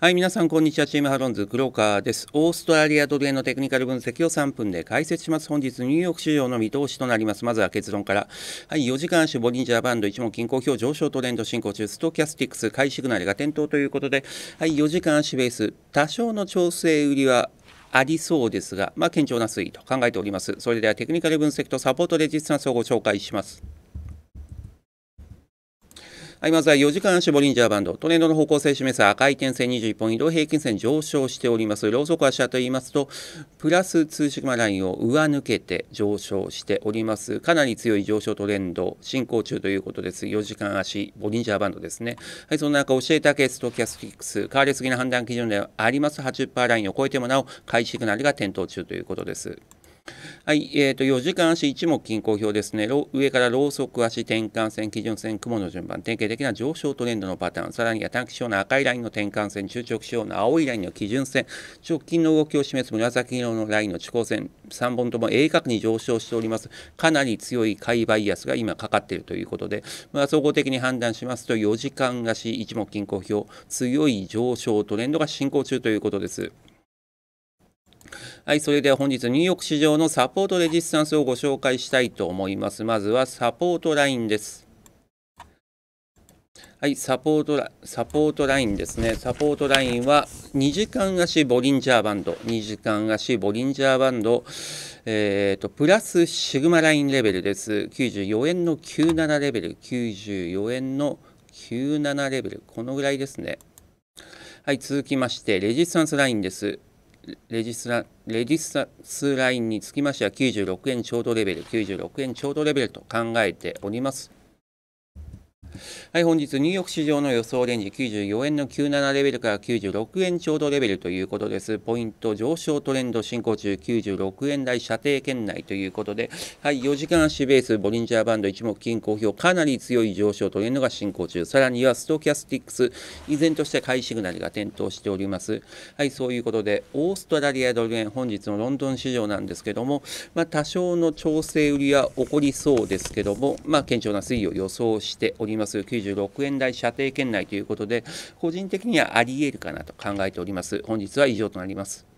はい、皆さん、こんにちは。チームハロンズ、黒川です。オーストラリアドル円のテクニカル分析を3分で解説します。本日、ニューヨーク市場の見通しとなります。まずは結論から。はい、4時間足、ボリンジャーバンド、一問均衡表上昇トレンド進行中、ストキャスティックス、買いシグナルが点灯ということで、はい、4時間足ベース、多少の調整売りはありそうですが、まあ、堅調な推移と考えております。それでは、テクニカル分析とサポートレジスタンスをご紹介します。はい、まずは4時間ボリンジャーバンド、トレンドの方向性を示す赤い点線21本、移動平均線上昇しております。ローソク足と言いますと、プラス2シグマラインを上抜けて上昇しております。かなり強い上昇トレンド、進行中ということです。4時間足、ボリンジャーバンドですね。はい、その中、教えたケースとキャスティックス、変わりすぎな判断基準ではあります80%ラインを超えてもなお、買いシグナルが点灯中ということです。はい、えー、と4時間足1目均衡表ですね上からローソク足転換線基準線雲の順番典型的な上昇トレンドのパターンさらには短期症の赤いラインの転換線中長期小の青いラインの基準線直近の動きを示す紫色のラインの地高線3本とも鋭角に上昇しておりますかなり強い買いバイアスが今かかっているということで、まあ、総合的に判断しますと4時間足1目均衡表強い上昇トレンドが進行中ということです。はい、それでは本日ニューヨーク市場のサポートレジスタンスをご紹介したいと思います。まずはサポートラインです。はい、サポートラ、サポートラインですね。サポートラインは2時間足ボリンジャーバンド、2時間足ボリンジャーバンド、えっ、ー、と、プラスシグマラインレベルです。94円の97レベル、94円の97レベル、このぐらいですね。はい、続きまして、レジスタンスラインです。レジスラレジスラインにつきましては96円ちょうどレベル96円ちょうどレベルと考えております。はい、本日ニューヨーク市場の予想レンジ94円の97レベルから96円ちょうどレベルということです。ポイント上昇トレンド進行中96円台射程圏内ということで、はい、4時間足ベース、ボリンジャーバンド一目均衡表、かなり強い上昇トレンドが進行中。さらにはストキャスティックス、依然として買いシグナルが点灯しております。はい、そういうことで、オーストラリアドル円、本日のロンドン市場なんですけども、まあ、多少の調整売りは起こりそうですけども、まあ、堅調な推移を予想しております。96円台射程圏内ということで個人的にはあり得るかなと考えております本日は以上となります